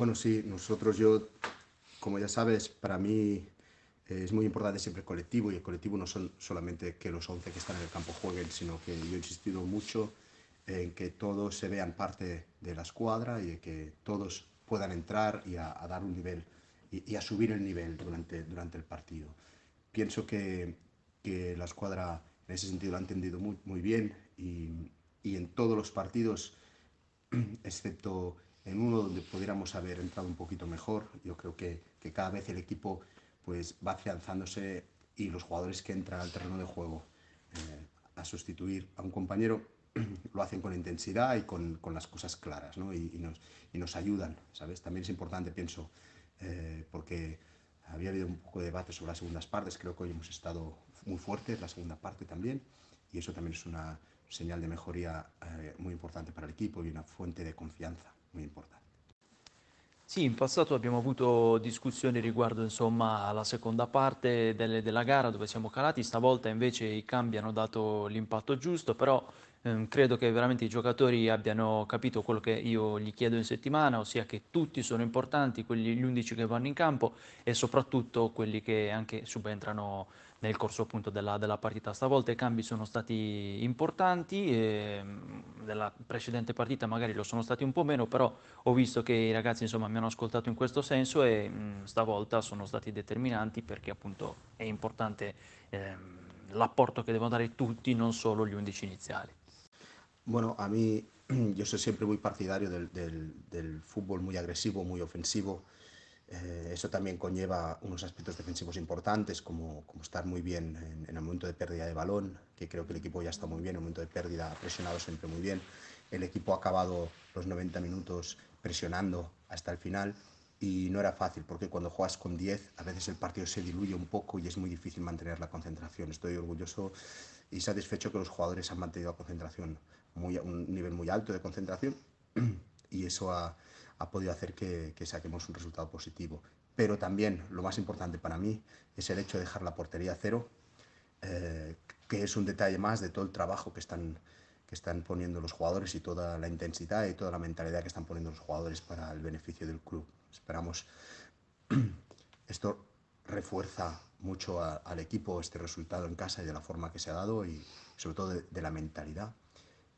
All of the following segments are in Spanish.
Bueno, sí, nosotros yo, como ya sabes, para mí eh, es muy importante siempre el colectivo y el colectivo no son solamente que los 11 que están en el campo jueguen, sino que yo he insistido mucho en que todos se vean parte de la escuadra y que todos puedan entrar y a, dar un nivel y, y, a subir el nivel durante, durante el partido. Pienso que, que la escuadra en ese sentido lo ha entendido muy, muy bien y, y en todos los partidos, excepto en uno donde pudiéramos haber entrado un poquito mejor. Yo creo que, cada vez el equipo pues, va afianzándose y los jugadores que entran al terreno de juego eh, a sustituir a un compañero lo hacen con intensidad y con, las cosas claras y, nos, ayudan. ¿sabes? También es importante, pienso, eh, porque había habido un poco de debate sobre las segundas partes, creo que hoy hemos estado muy fuertes, la segunda parte también, y eso también es una señal de mejoría eh, muy importante para el equipo y una fuente de confianza. Muy importante. Sì, in passato abbiamo avuto discussioni riguardo insomma, alla seconda parte delle, della gara dove siamo calati, stavolta invece i cambi hanno dato l'impatto giusto, però eh, credo che veramente i giocatori abbiano capito quello che io gli chiedo in settimana, ossia che tutti sono importanti, quelli, gli 11 che vanno in campo e soprattutto quelli che anche subentrano nel corso appunto della, della partita. Stavolta i cambi sono stati importanti, eh, della precedente partita magari lo sono stati un po' meno, però ho visto che i ragazzi insomma mi hanno ascoltato in questo senso e mh, stavolta sono stati determinanti perché appunto è importante eh, l'apporto che devono dare tutti, non solo gli 11 iniziali. Bueno, a mí yo soy siempre muy partidario del, fútbol muy agresivo, muy ofensivo. Eh, eso también conlleva unos aspectos defensivos importantes, como, estar muy bien en, el momento de pérdida de balón, que creo que el equipo ya está muy bien, en el momento de pérdida ha presionado siempre muy bien. El equipo ha acabado los 90 minutos presionando hasta el final y no era fácil, porque cuando juegas con 10, a veces el partido se diluye un poco y es muy difícil mantener la concentración. Estoy orgulloso y satisfecho que los jugadores han mantenido la concentración muy, un nivel muy alto de concentración y eso ha, podido hacer que, saquemos un resultado positivo. Pero también lo más importante para mí es el hecho de dejar la portería cero, eh, que es un detalle más de todo el trabajo que están, que están poniendo los jugadores y toda la intensidad y toda la mentalidad que están poniendo los jugadores para el beneficio del club. Esperamos esto refuerza mucho al equipo este resultado en casa y de la forma que se ha dado y sobre todo de la mentalidad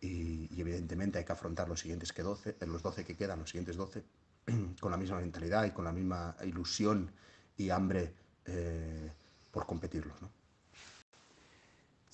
y, evidentemente hay que afrontar los siguientes que 12, eh, los 12 que quedan, los siguientes 12, con la misma mentalidad y con la misma ilusión y hambre eh, por competirlos. ¿no?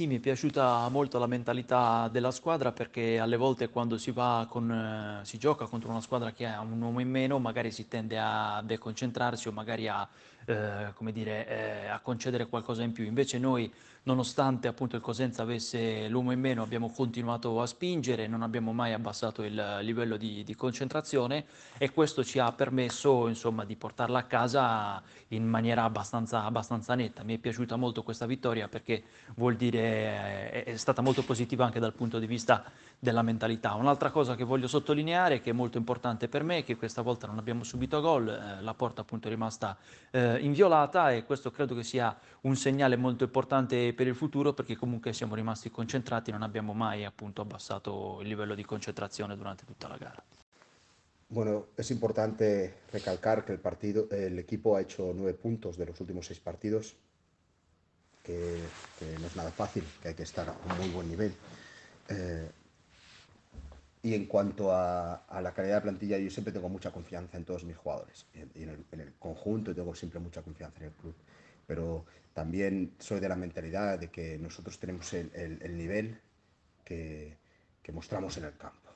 me mi è piaciuta molto la mentalità della squadra perché alle volte quando si, con, eh, si, gioca contro una squadra que ha un uomo in meno magari si tende a deconcentrarsi o magari a Eh, come dire, eh, a concedere qualcosa in più. Invece noi, nonostante appunto il Cosenza avesse l'uomo in meno, abbiamo continuato a spingere, non abbiamo mai abbassato il livello di, di concentrazione e questo ci ha permesso insomma, di portarla a casa in maniera abbastanza, abbastanza netta. Mi è piaciuta molto questa vittoria perché vuol dire eh, è, è stata molto positiva anche dal punto di vista della mentalità. Un'altra cosa che voglio sottolineare, che è molto importante per me, è che questa volta non abbiamo subito gol, eh, la porta appunto è rimasta eh, inviolata e questo credo che sia un segnale molto importante per il futuro perché comunque siamo rimasti concentrati, non abbiamo mai appunto abbassato il livello di concentrazione durante tutta la gara. Bueno, es importante recalcar que el partido, el equipo ha hecho nueve puntos de los últimos seis partidos, que, que no es nada fácil, que hay que estar a un muy buen nivel. Eh, Y en cuanto a, a, la calidad de plantilla, yo siempre tengo mucha confianza en todos mis jugadores. En, en, el, en el conjunto tengo siempre mucha confianza en el club. Pero también soy de la mentalidad de que nosotros tenemos el, el, nivel que, que, mostramos en el campo.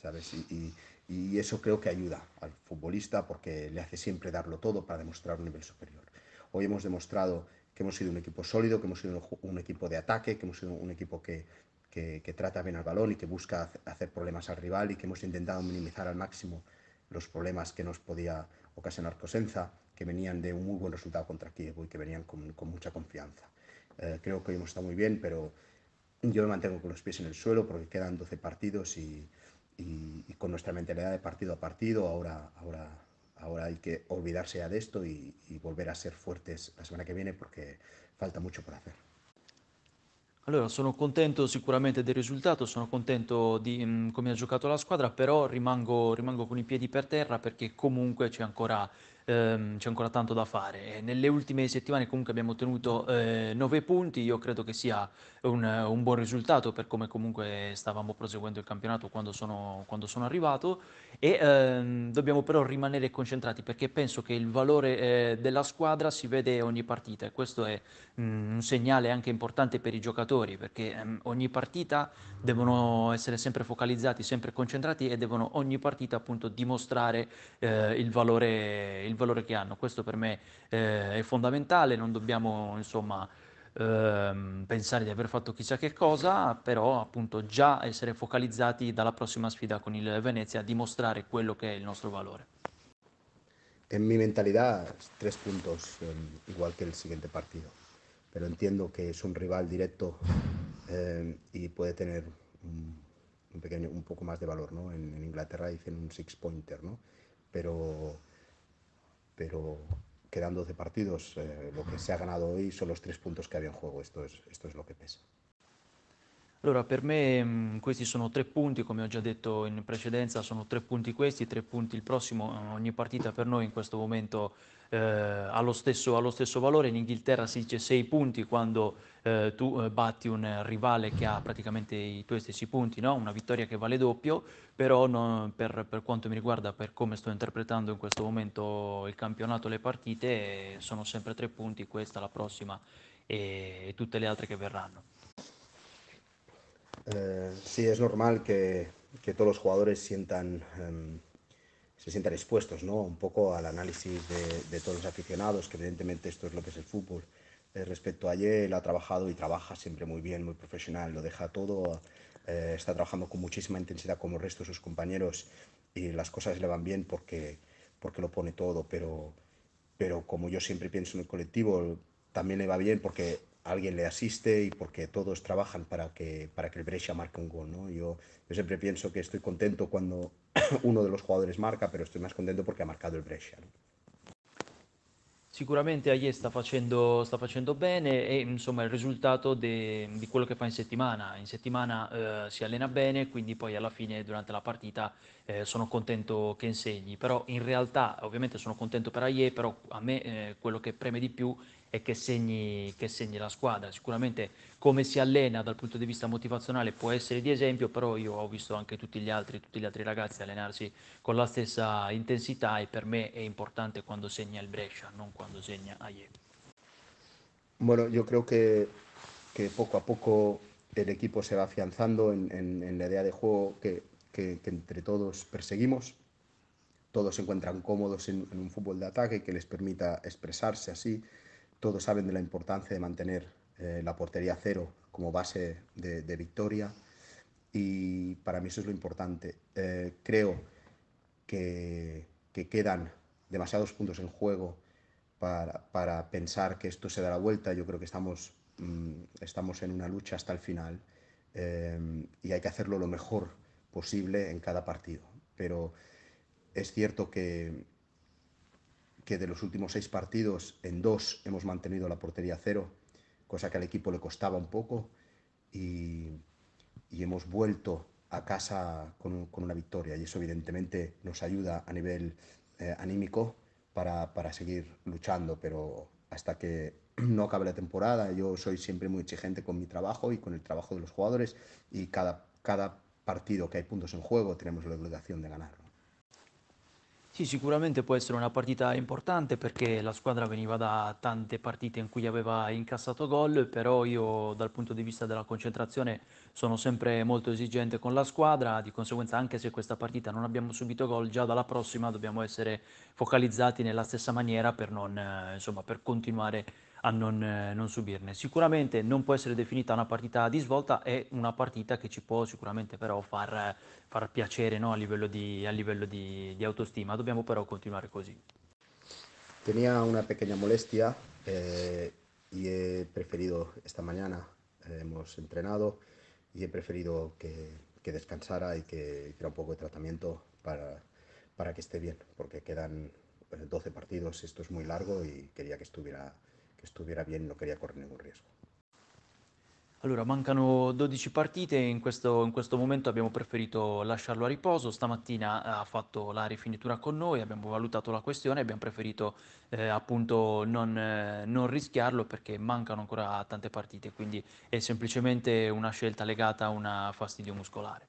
¿Sabes? Y, y, eso creo que ayuda al futbolista porque le hace siempre darlo todo para demostrar un nivel superior. Hoy hemos demostrado que hemos sido un equipo sólido, que hemos sido un equipo de ataque, que hemos sido un equipo que, que, trata bien al balón y que busca hacer problemas al rival y que hemos intentado minimizar al máximo los problemas que nos podía ocasionar Cosenza, que venían de un muy buen resultado contra Kiev y que venían con, mucha confianza. Eh, creo que hoy hemos estado muy bien, pero yo me mantengo con los pies en el suelo porque quedan 12 partidos y, con nuestra mentalidad de partido a partido, ahora, ahora, ahora hay que olvidarse ya de esto y volver a ser fuertes la semana que viene porque falta mucho por hacer. Allora, sono contento sicuramente del risultato, sono contento di mh, mm, come ha giocato la squadra, però rimango, rimango con i piedi per terra perché comunque c'è ancora ehm, c'è ancora tanto da fare. nelle ultime settimane comunque abbiamo ottenuto 9 eh, punti, io credo che sia un, un, buon risultato per come comunque stavamo proseguendo il campionato quando sono, quando sono arrivato e ehm, dobbiamo però rimanere concentrati perché penso che il valore eh, della squadra si vede ogni partita e questo è mh, mm, un segnale anche importante per i giocatori perché ehm, ogni partita devono essere sempre focalizzati, sempre concentrati e devono ogni partita appunto dimostrare eh, il valore. Il il valore che hanno. Questo per me eh, è fondamentale, non dobbiamo insomma ehm, pensare di aver fatto chissà che cosa, però appunto già essere focalizzati dalla prossima sfida con il Venezia, dimostrare quello che è il nostro valore. En mi mentalidad, tres puntos, ehm, igual que el siguiente partido. Pero entiendo que es un rival directo eh, y puede tener un, un, pequeño, un poco más de valor, ¿no? En, en Inglaterra dicen un six pointer, ¿no? Pero pero quedando de partidos. Eh, lo que se ha ganado hoy son los tres puntos que había en juego. Esto es, esto es lo que pesa. Allora, per me mh, mm, questi sono tre punti, come ho già detto in precedenza, sono tre punti questi, tre punti il prossimo, eh, ogni partita per noi in questo momento eh, ha, lo stesso, ha, lo stesso, valore, in Inghilterra si dice sei punti quando eh, tu eh, batti un rivale che ha praticamente i tuoi stessi punti, no? una vittoria che vale doppio, però no, per, per, quanto mi riguarda, per come sto interpretando in questo momento il campionato le partite, sono sempre tre punti, questa, la prossima e, e tutte le altre che verranno. Eh, sí, es normal que, que, todos los jugadores sientan, em, se sientan expuestos ¿no? un poco al análisis de, de, todos los aficionados, que evidentemente esto es lo que es el fútbol. Eh, respecto a ayer él ha trabajado y trabaja siempre muy bien, muy profesional, lo deja todo, eh, está trabajando con muchísima intensidad como el resto de sus compañeros y las cosas le van bien porque, porque lo pone todo, pero, pero como yo siempre pienso en el colectivo, también le va bien porque alguien le asiste y porque todos trabajan para que, para que el Brescia marque un gol. ¿no? Yo, yo siempre pienso que estoy contento cuando uno de los jugadores marca, pero estoy más contento porque ha marcado el Brescia. ¿no? Sicuramente Aie sta facendo, sta facendo, bene e insomma è il risultato de, di quello che fa in settimana. In settimana eh, si allena bene, quindi poi alla fine durante la partita eh, sono contento che insegni. Però in realtà ovviamente sono contento per Aie, però a me eh, quello che preme di più e che segni, che segni, la squadra. Sicuramente come si allena dal punto de vista motivazionale può essere di esempio, pero yo ho visto anche tutti gli altri, tutti gli altri ragazzi allenarsi con la stessa intensidad y e per me es importante cuando segna el Brescia, non cuando segna Aie. Bueno, yo creo que, que poco a poco el equipo se va afianzando en, la idea de juego que, entre todos perseguimos. Todos se encuentran cómodos en, en, un fútbol de ataque que les permita expresarse así todos saben de la importancia de mantener eh, la portería cero como base de, de, victoria y para mí eso es lo importante. Eh, creo que, que, quedan demasiados puntos en juego para, para, pensar que esto se da la vuelta. Yo creo que estamos, mm, estamos en una lucha hasta el final eh, y hay que hacerlo lo mejor posible en cada partido. Pero es cierto que, que de los últimos seis partidos, en dos hemos mantenido la portería cero, cosa que al equipo le costaba un poco, y, hemos vuelto a casa con, una victoria, y eso evidentemente nos ayuda a nivel eh, anímico para, seguir luchando, pero hasta que no acabe la temporada, yo soy siempre muy exigente con mi trabajo y con el trabajo de los jugadores, y cada, cada partido que hay puntos en juego tenemos la obligación de ganar Sì, sicuramente può essere una partita importante perché la squadra veniva da tante partite in cui aveva incassato gol, però io dal punto di vista della concentrazione sono sempre molto esigente con la squadra, di conseguenza anche se questa partita non abbiamo subito gol, già dalla prossima dobbiamo essere focalizzati nella stessa maniera per, non, eh, insomma, per continuare a non, eh, non, subirne. Sicuramente non può essere definita una partita di svolta, è una partita che ci può sicuramente però far, far piacere no? a livello, di, a livello di, di, autostima, dobbiamo però continuare così. Tenía una pequeña molestia eh, y he preferido esta mañana, eh, hemos entrenado y he preferido que, que descansara y que hiciera un poco de tratamiento para, para que esté bien, porque quedan 12 eh, partidos, esto es muy largo y quería que estuviera que estuviera bien y no quería correr ningún riesgo. Allora, mancano 12 partite, in questo, in questo, momento abbiamo preferito lasciarlo a riposo, stamattina eh, ha fatto la rifinitura con noi, abbiamo valutato la questione, abbiamo preferito eh, appunto non, eh, non, rischiarlo perché mancano ancora tante partite, quindi è semplicemente una scelta legata a un fastidio muscolare.